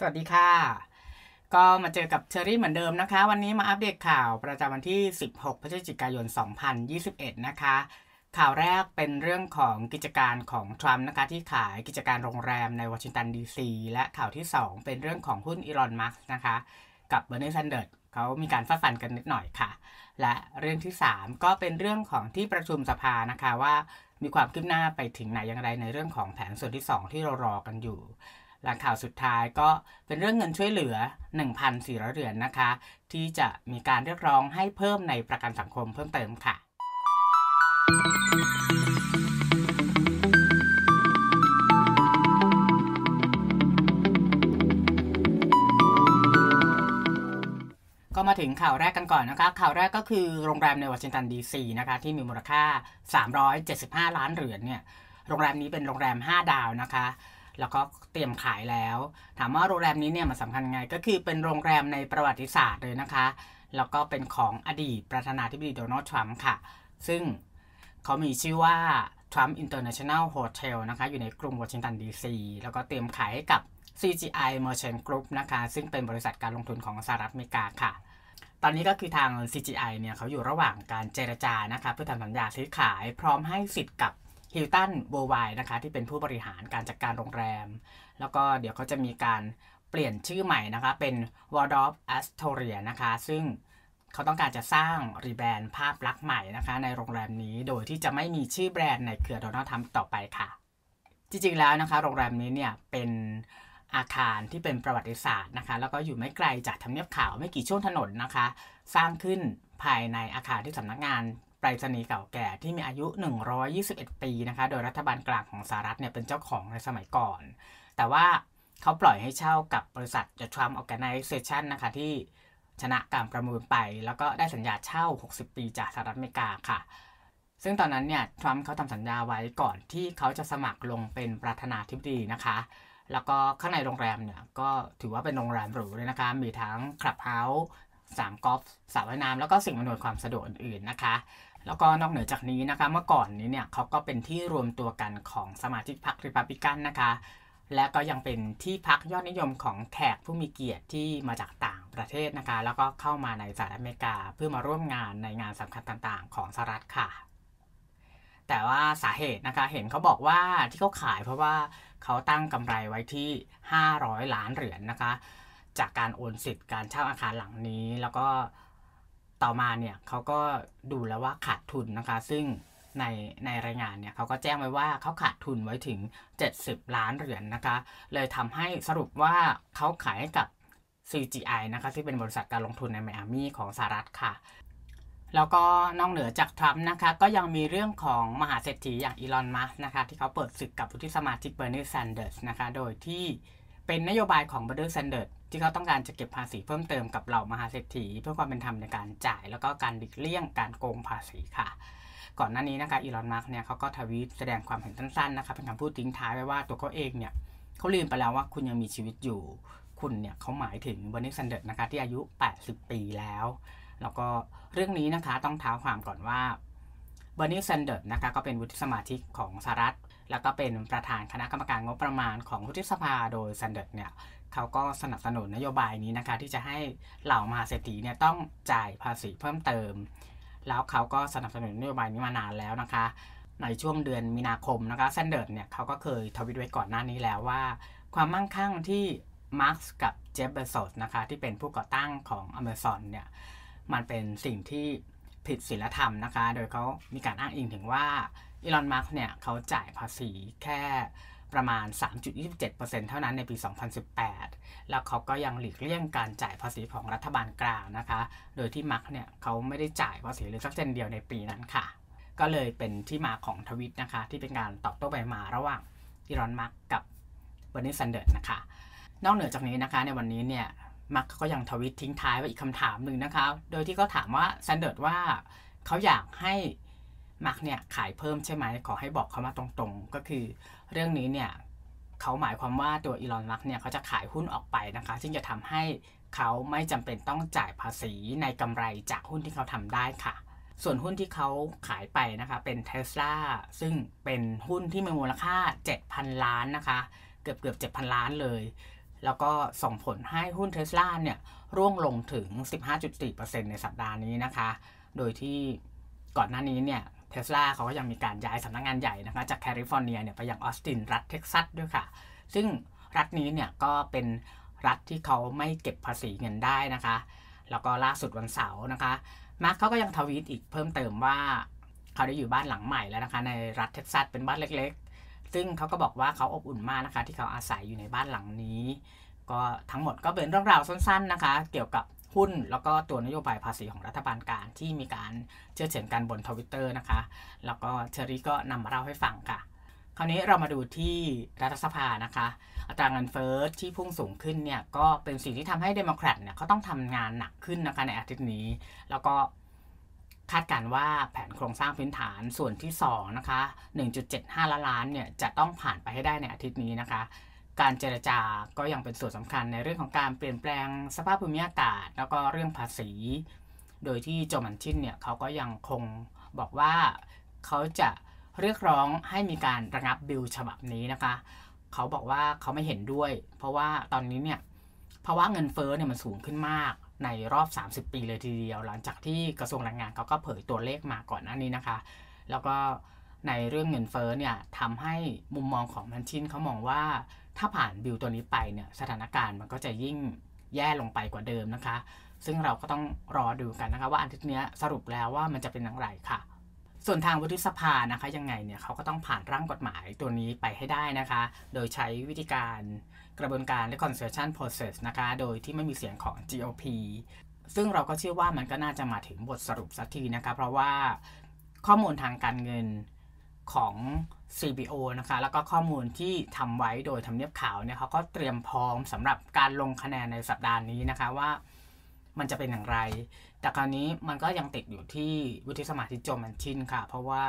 สวัสดีค่ะ ก็มาเจอกับเชอรี่เหมือนเดิมนะคะ วันนี้มาอัปเดตข่าวประจำวันที่ 16พฤศจิกายน 2021 นะคะ ข่าวแรกเป็นเรื่องของกิจการของทรัมป์นะคะ ที่ขายกิจการโรงแรมในวอชิงตันดีซี และข่าวที่ 2 เป็นเรื่องของหุ้นอีลอนมา์สนะคะ กับเบอร์นีแซนเดอร์เขามีการฟาดฟันกันนิดหน่อยค่ะ และเรื่องที่ 3 ก็เป็นเรื่องของที่ประชุมสภานะคะว่ามีความคืบหน้าไปถึงไหนอย่างไรในเรื่องของแผนส่วนที่ 2 ที่เรารอกันอยู่หลังข่าวสุดท้ายก็เป็นเรื่องเงินช่วยเหลือ1,400เหรียญนนะคะ ที่จะมีการเรียกร้องให้เพิ่มในประกันสังคมเพิ่มเติมค่ะ ก็มาถึงข่าวแรกกันก่อนนะคะ ข่าวแรกก็คือโรงแรมในวอชิงตันดีซีนะคะ ที่มีมูลค่า 375 ล้านเหรียญเนี่ย โรงแรมนี้เป็นโรงแรม 5 ดาวนะคะแล้วก็เตรียมขายแล้ว ถามว่าโรงแรมนี้เนี่ยมันสำคัญไงก็คือเป็นโรงแรมในประวัติศาสตร์เลยนะคะ แล้วก็เป็นของอดีตประธานาธิบดีโดนัลด์ทรัมป์ค่ะ ซึ่งเขามีชื่อว่าทรัมป์อินเตอร์เนชั่นแนลโฮเทลนะคะ อยู่ในกรุงวอชิงตันดีซีแล้วก็เตรียมขายให้กับ CGI Merchant Group นะคะ ซึ่งเป็นบริษัทการลงทุนของสหรัฐอเมริกาค่ะ ตอนนี้ก็คือทาง CGI เนี่ยเขาอยู่ระหว่างการเจรจานะคะเพื่อทำสัญญาซื้อขาย พร้อมให้สิทธิ์กับฮิลตันเวิร์ไวนะคะ ที่เป็นผู้บริหารการจัดการโรงแรม แล้วก็เดี๋ยวเขาจะมีการเปลี่ยนชื่อใหม่นะคะเป็นวอร์ดอฟแอสโตเรียนะคะ ซึ่งเขาต้องการจะสร้างรีแบรนด์ภาพลักษณ์ใหม่นะคะในโรงแรมนี้โดยที่จะไม่มีชื่อแบรนด์ในเครือโดนัลด์ทรัมต่อไปค่ะ จริงๆแล้วนะคะ โรงแรมนี้เนี่ย เป็นอาคารที่เป็นประวัติศาสตร์นะคะ แล้วก็อยู่ไม่ไกลจากทำเนียบขาวไม่กี่ช่วงถนนนะคะ สร้างขึ้นภายในอาคารที่สำนักงานไปรษณีย์เก่าแก่ที่มีอายุ 121 ปีนะคะ โดยรัฐบาลกลางของสหรัฐเนี่ยเป็นเจ้าของในสมัยก่อน แต่ว่าเขาปล่อยให้เช่ากับบริษัท The Trump Organization นะคะที่ชนะการประมูลไป แล้วก็ได้สัญญาเช่า 60 ปีจากสหรัฐอเมริกาค่ะ ซึ่งตอนนั้นเนี่ยทรัมป์เขาทำสัญญาไว้ก่อนที่เขาจะสมัครลงเป็นประธานาธิบดีนะคะ แล้วก็ข้างในโรงแรมเนี่ยก็ถือว่าเป็นโรงแรมหรูเลยนะคะ มีทั้งคลับเฮาส์สามกอล์ฟสระว่ายน้ำแล้วก็สิ่งอำนวยความสะดวกอื่นๆนะคะ แล้วก็นอกเหนือจากนี้นะคะ เมื่อก่อนนี้เนี่ยเขาก็เป็นที่รวมตัวกันของสมาชิกพรรคริพับบิกันนะคะ และก็ยังเป็นที่พักยอดนิยมของแขกผู้มีเกียรติที่มาจากต่างประเทศนะคะ แล้วก็เข้ามาในสหรัฐอเมริกาเพื่อมาร่วมงานในงานสำคัญต่างๆ ของสหรัฐค่ะ แต่ว่าสาเหตุนะคะเห็นเขาบอกว่าที่เขาขายเพราะว่าเขาตั้งกำไรไว้ที่ 500 ล้านเหรียญนนะคะจากการโอนสิทธิ์การเช่าอาคารหลังนี้ แล้วก็ต่อมาเนี่ยเขาก็ดูแล้วว่าขาดทุนนะคะ ซึ่งในในรายงานเนี่ยเขาก็แจ้งไว้ว่าเขาขาดทุนไว้ถึง 70 ล้านเหรียญนนะคะ เลยทำให้สรุปว่าเขาขายให้กับ CGI นะคะที่เป็นบริษัทการลงทุนในไมอามี่ของสหรัฐค่ะ แล้วก็นอกเหนือจากทรัมป์นะคะ ก็ยังมีเรื่องของมหาเศรษฐีอย่างอีลอนมัสนะคะ ที่เขาเปิดศึกกับผู้ที่สมาชิกเบอร์นีแซนเดอร์สนะคะโดยที่เป็นนโยบายของ b เ r อร์แซนเดอร์ที่เขาต้องการจะเก็บภาษีเพิ่มเติมกับเหล่ามหาเศรษฐีเพื่อความเป็นธรรมในการจ่ายแล้วก็การหลีกเลี่ยงการโกงภาษีค่ะ ก่อนหน้านี้นะคะอีลอนมาร์กเนี่ยเขาก็ทวีตแสดงความเห็นสั้นๆนะคะเป็นคำพูดทิ้งท้ายไว้ว่าตัวเขาเองเนี่ยเขาลืมไปแล้วว่าคุณยังมีชีวิตอยู่คุณเนี่ยเขาหมายถึงบอนนี่ซันเดอร์นะคะที่อายุ 80 ปีแล้วแล้วก็เรื่องนี้นะคะต้องเท้าความก่อนว่าบอนนี่ซันเดอร์นะคะก็เป็นวุฒิสมาชิกของสหรัฐแล้วก็เป็นประธานคณะกรรมการงบประมาณของวุฒิสภาโดยซันเดอร์เนี่ยเขาก็สนับสนุนนโยบายนี้นะคะ ที่จะให้เหล่ามหาเศรษฐีเนี่ยต้องจ่ายภาษีเพิ่มเติม แล้วเขาก็สนับสนุนนโยบายนี้มานานแล้วนะคะ ในช่วงเดือนมีนาคมนะคะซันเดอร์เนี่ยเขาก็เคยทวิตไว้ก่อนหน้านี้แล้วว่า ความมั่งคั่งที่มาร์กกับเจฟเบอร์โซสนะคะที่เป็นผู้ก่อตั้งของอเมซอนเนี่ยมันเป็นสิ่งที่ผิดศีลธรรมนะคะ โดยเขามีการอ้างอิงถึงว่าอีลอนมาร์กเนี่ย เขาจ่ายภาษีแค่ประมาณ 3.27%เท่านั้นในปี 2018 แล้วเขาก็ยังหลีกเลี่ยงการจ่ายภาษีของรัฐบาลกลางนะคะ โดยที่มาร์กเนี่ย เขาไม่ได้จ่ายภาษีเลยสักเซนเดียวในปีนั้นค่ะ ก็เลยเป็นที่มาของทวิตนะคะ ที่เป็นการตอบโต้ไปมาระหว่างอีลอนมาร์กกับเบอร์นีสันเดอร์นะคะ นอกเหนือจากนี้นะคะ ในวันนี้ เนี่ยมาร์กก็ยังทวิตทิ้งท้ายไว้อีกคำถามหนึ่งนะคะ โดยที่ก็ถามว่าซันเดอร์ว่า เขาอยากให้มักเนี่ยขายเพิ่มใช่ไหมขอให้บอกเขามาตรงๆ ก็คือ เรื่องนี้เนี่ยเขาหมายความว่าตัวอีลอนมักเนี่ยเขาจะขายหุ้นออกไปนะคะ ซึ่งจะทำให้เขาไม่จำเป็นต้องจ่ายภาษีในกำไรจากหุ้นที่เขาทำได้ค่ะ ส่วนหุ้นที่เขาขายไปนะคะ เป็นเทสลาซึ่งเป็นหุ้นที่มีมูลค่า 7,000 ล้านนะคะ เกือบเกือบ 7,000 ล้านเลย แล้วก็ส่งผลให้หุ้นเทสลาเนี่ยร่วงลงถึง15.4%ในสัปดาห์นี้นะคะ โดยที่ก่อนหน้านี้เนี่ยเทสลาเขาก็ยังมีการย้ายสำนักงงานใหญ่นะคะจากแคลิฟอร์เนียเนี่ยไปยังออสตินรัฐเท็กซัสด้วยค่ะ ซึ่งรัฐนี้เนี่ยก็เป็นรัฐที่เขาไม่เก็บภาษีเงินได้นะคะ แล้วก็ล่าสุดวันเสาร์นะคะมาร์คเขาก็ยังทวีตอีกเพิ่มเติมว่าเขาได้อยู่บ้านหลังใหม่แล้วนะคะในรัฐเท็กซัสเป็นบ้านเล็ก ๆ ซึ่งเขาก็บอกว่าเขาอบอุ่นมากนะคะ ที่เขาอาศัยอยู่ในบ้านหลังนี้ ก็ทั้งหมดก็เป็นเรื่องราวสั้น ๆ นะคะ เกี่ยวกับหุ้น แล้วก็ตัวนโยบายภาษีของรัฐบาลกลางที่มีการเชื่อเฉือนกันบนทวิตเตอร์นะคะ แล้วก็เชอรี่ก็นำมาเล่าให้ฟังค่ะ คราวนี้เรามาดูที่รัฐสภานะคะ อัตราเงินเฟอ้อที่พุ่งสูงขึ้นเนี่ยก็เป็นสิ่งที่ทำให้ เดโมแครตเนี่ยเขาต้องทำงานหนักขึ้นนะคะในอาทิตย์นี้ แล้วก็คาดการว่าแผนโครงสร้างพื้นฐานส่วนที่2นะคะ1.75 ล้านล้านเนี่ยจะต้องผ่านไปให้ได้ในอาทิตย์นี้นะคะการเจรจาก็ยังเป็นส่วนสำคัญในเรื่องของการเปลี่ยนแปลงสภาพภูมิอากาศ แล้วก็เรื่องภาษี โดยที่โจมันชินเนี่ยเขาก็ยังคงบอกว่าเขาจะเรียกร้องให้มีการระงับบิลฉบับนี้นะคะ เขาบอกว่าเขาไม่เห็นด้วย เพราะว่าตอนนี้เนี่ยภาวะเงินเฟ้อเนี่ยมันสูงขึ้นมากในรอบ 30 ปีเลยทีเดียว หลังจากที่กระทรวงแรงงานเขาก็เผยตัวเลขมาก่อนหน้านี้นะคะ แล้วก็ในเรื่องเงินเฟ้อเนี่ยทำให้มุมมองของมันชินเขามองว่าถ้าผ่านบิลตัวนี้ไปเนี่ยสถานการณ์มันก็จะยิ่งแย่ลงไปกว่าเดิมนะคะซึ่งเราก็ต้องรอดูกันนะคะว่าอาทิตย์นี้สรุปแล้วว่ามันจะเป็นอย่างไรค่ะส่วนทางวุฒิสภานะคะยังไงเนี่ยเขาก็ต้องผ่านร่างกฎหมายตัวนี้ไปให้ได้นะคะโดยใช้วิธีการกระบวนการ reconciliation process นะคะโดยที่ไม่มีเสียงของ GOP ซึ่งเราก็เชื่อว่ามันก็น่าจะมาถึงบทสรุปสักทีนะคะเพราะว่าข้อมูลทางการเงินของ CBO นะคะ แล้วก็ข้อมูลที่ทำไว้โดยทำเนียบขาวเนี่ยเขาก็เตรียมพร้อมสำหรับการลงคะแนนในสัปดาห์นี้นะคะว่ามันจะเป็นอย่างไร แต่คราวนี้มันก็ยังติดอยู่ที่วุฒิสมาชิกโจมันชินค่ะ เพราะว่า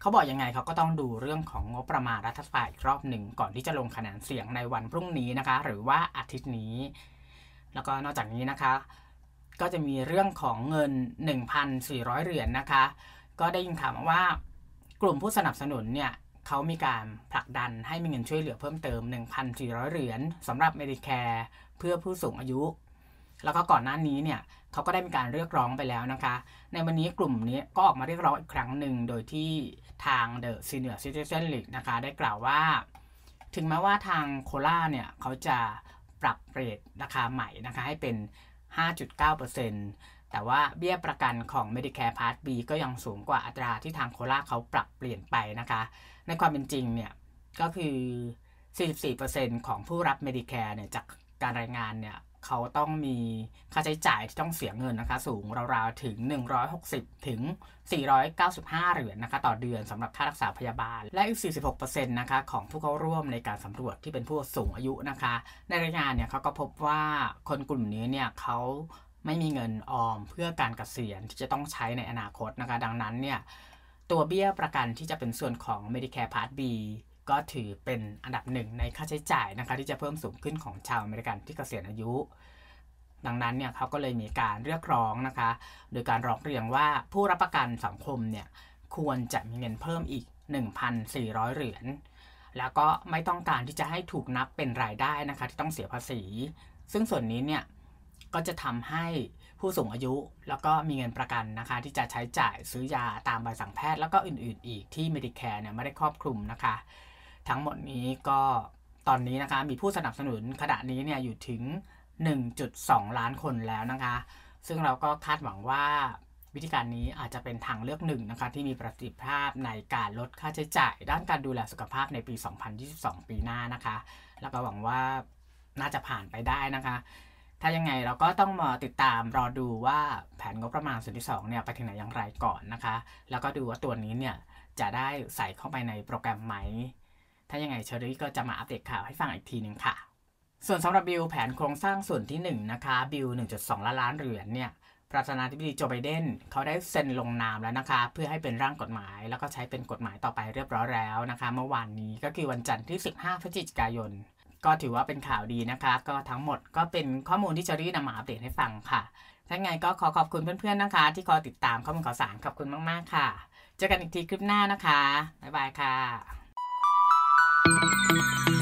เขาบอกยังไงเขาก็ต้องดูเรื่องของงบประมาณรัฐสภาอีกรอบหนึ่ง ก่อนที่จะลงคะแนนเสียงในวันพรุ่งนี้นะคะหรือว่าอาทิตย์นี้ แล้วก็นอกจากนี้นะคะ ก็จะมีเรื่องของเงิน 1,400เหรียญนนะคะ ก็ได้ยินข่าวว่ากลุ่มผู้สนับสนุนเนี่ยเขามีการผลักดันให้มีเงินช่วยเหลือเพิ่มเติม 1,400 เหรียญสำหรับเมดิแคร์เพื่อผู้สูงอายุ แล้วก็ก่อนหน้านี้เนี่ยเขาก็ได้มีการเรียกร้องไปแล้วนะคะ ในวันนี้กลุ่มนี้ก็ออกมาเรียกร้องอีกครั้งหนึ่งโดยที่ทาง The Senior Citizen League นะคะได้กล่าวว่า ถึงแม้ว่าทางโคลาเนี่ยเขาจะปรับเรทราคาใหม่นะคะให้เป็น 5.9%เแต่ว่าเบี้ยประกันของ Medicare Part B ก็ยังสูงกว่าอัตราที่ทางโคราเขาปรับเปลี่ยนไปนะคะ ในความเป็นจริงเนี่ยก็คือ 44%ของผู้รับ Medicare เนี่ย จากการรายงานเนี่ยเขาต้องมีค่าใช้จ่ายที่ต้องเสียเงินนะคะ สูงราวๆ ถึง 160 ถึง 495 เหรียญนนะคะต่อเดือนสำหรับค่ารักษาพยาบาล และอีก 46%นะคะของผู้เข้าร่วมในการสำรวจที่เป็นผู้สูงอายุนะคะ ในรายงานเนี่ยเขาก็พบว่าคนกลุ่มนี้เนี่ยเขาไม่มีเงินออมเพื่อการเกษียณที่จะต้องใช้ในอนาคตนะคะ ดังนั้นเนี่ยตัวเบี้ยประกันที่จะเป็นส่วนของ Medicare Part B ก็ถือเป็นอันดับหนึ่งในค่าใช้จ่ายนะคะที่จะเพิ่มสูงขึ้นของชาวอเมริกันที่เกษียณอายุ ดังนั้นเนี่ยเขาก็เลยมีการเรียกร้องนะคะ โดยการร้องเรียนว่าผู้รับประกันสังคมเนี่ยควรจะมีเงินเพิ่มอีก 1,400 เหรียญแล้วก็ไม่ต้องการที่จะให้ถูกนับเป็นรายได้นะคะ ที่ต้องเสียภาษี ซึ่งส่วนนี้เนี่ยก็จะทำให้ผู้สูงอายุ แล้วก็มีเงินประกันนะคะ ที่จะใช้จ่ายซื้อยาตามใบสั่งแพทย์ แล้วก็อื่นๆ อีกที่ Medicare เนี่ยไม่ได้ครอบคลุมนะคะ ทั้งหมดนี้ก็ตอนนี้นะคะมีผู้สนับสนุน ขณะนี้เนี่ยอยู่ถึง 1.2 ล้านคนแล้วนะคะ ซึ่งเราก็คาดหวังว่าวิธีการนี้อาจจะเป็นทางเลือกหนึ่งนะคะ ที่มีประสิทธิภาพในการลดค่าใช้จ่าย ด้านการดูแลสุขภาพในปี 2022 ปีหน้านะคะ แล้วก็หวังว่าน่าจะผ่านไปได้นะคะถ้ายังไงเราก็ต้องมาติดตามรอดูว่าแผนงบประมาณส่วนที่2เนี่ยไปถึงไหนอย่างไรก่อนนะคะแล้วก็ดูว่าตัวนี้เนี่ยจะได้ใส่เข้าไปในโปรแกรมไหม ถ้ายังไงเชอรี่ก็จะมาอัปเดตข่าวให้ฟังอีกทีหนึ่งค่ะ ส่วนสำหรับบิลแผนโครงสร้างส่วนที่ 1 นะคะ บิล 1.2 ล้านล้านเหรียญเนี่ยประธานาธิบดีโจไบเดนเขาได้เซ็นลงนามแล้วนะคะเพื่อให้เป็นร่างกฎหมาย แล้วก็ใช้เป็นกฎหมายต่อไปเรียบร้อยแล้วนะคะเมื่อวานนี้ก็คือวันจันทร์ที่ 15 พฤศจิกายนก็ถือว่าเป็นข่าวดีนะคะ ก็ทั้งหมดก็เป็นข้อมูลที่เชอรี่นำมาอัปเดตให้ฟังค่ะ ถ้าไงก็ขอขอบคุณเพื่อนๆนะคะ ที่คอยติดตามข้อมูลข่าวสารขอบคุณมากๆค่ะ เจอกันอีกทีคลิปหน้านะคะ บ๊ายบายค่ะ